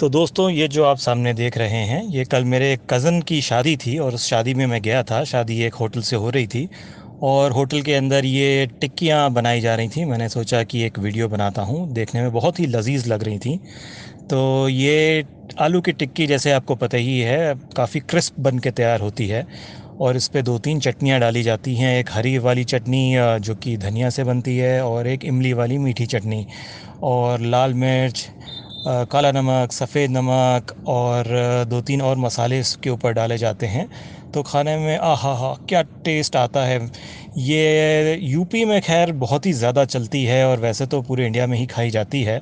तो दोस्तों ये जो आप सामने देख रहे हैं ये कल मेरे एक कज़न की शादी थी और उस शादी में मैं गया था शादी एक होटल से हो रही थी और होटल के अंदर ये टिक्कियाँ बनाई जा रही थी मैंने सोचा कि एक वीडियो बनाता हूँ देखने में बहुत ही लजीज लग रही थी तो ये आलू की टिक्की जैसे आपको पता ही है काफ़ी क्रिस्प बन के तैयार होती है और इस पर दो तीन चटनियाँ डाली जाती हैं एक हरी वाली चटनी जो कि धनिया से बनती है और एक इमली वाली मीठी चटनी और लाल मिर्च काला नमक सफ़ेद नमक और दो तीन और मसाले इसके ऊपर डाले जाते हैं तो खाने में आहा हा क्या टेस्ट आता है ये यूपी में खैर बहुत ही ज़्यादा चलती है और वैसे तो पूरे इंडिया में ही खाई जाती है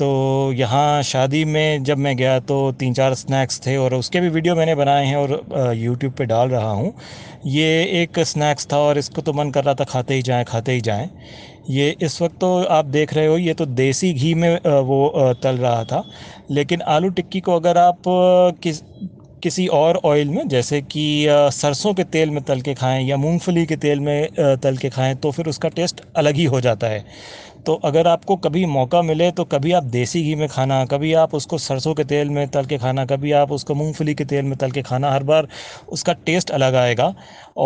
तो यहाँ शादी में जब मैं गया तो तीन चार स्नैक्स थे और उसके भी वीडियो मैंने बनाए हैं और यूट्यूब पे डाल रहा हूँ ये एक स्नैक्स था और इसको तो मन कर रहा था खाते ही जाएं खाते ही जाएं ये इस वक्त तो आप देख रहे हो ये तो देसी घी में वो तल रहा था लेकिन आलू टिक्की को अगर आप किस किसी और ऑयल में जैसे कि सरसों के तेल में तल के खाएं या मूंगफली के तेल में तल के खाएं तो फिर उसका टेस्ट अलग ही हो जाता है तो अगर आपको कभी मौका मिले तो कभी आप देसी घी में खाना कभी आप उसको सरसों के तेल में तल के खाना कभी आप उसको मूंगफली के तेल में तल के खाना हर बार उसका टेस्ट अलग आएगा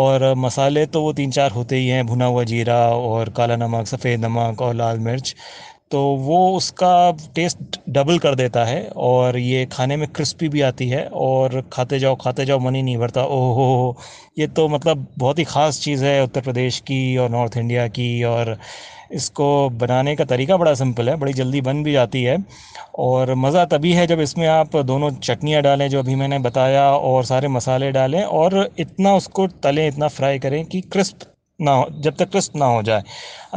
और मसाले तो वो तीन चार होते ही हैं भुना हुआ जीरा और काला नमक सफ़ेद नमक और लाल मिर्च तो वो उसका टेस्ट डबल कर देता है और ये खाने में क्रिस्पी भी आती है और खाते जाओ खाते जाओ मन ही नहीं भरता ओहो ये तो मतलब बहुत ही ख़ास चीज़ है उत्तर प्रदेश की और नॉर्थ इंडिया की और इसको बनाने का तरीका बड़ा सिंपल है बड़ी जल्दी बन भी जाती है और मज़ा तभी है जब इसमें आप दोनों चटनियाँ डालें जो अभी मैंने बताया और सारे मसाले डालें और इतना उसको तलें इतना फ्राई करें कि क्रिस्प ना हो जब तक क्रिस्प ना हो जाए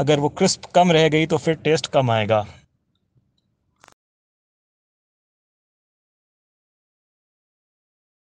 अगर वो क्रिस्प कम रह गई तो फिर टेस्ट कम आएगा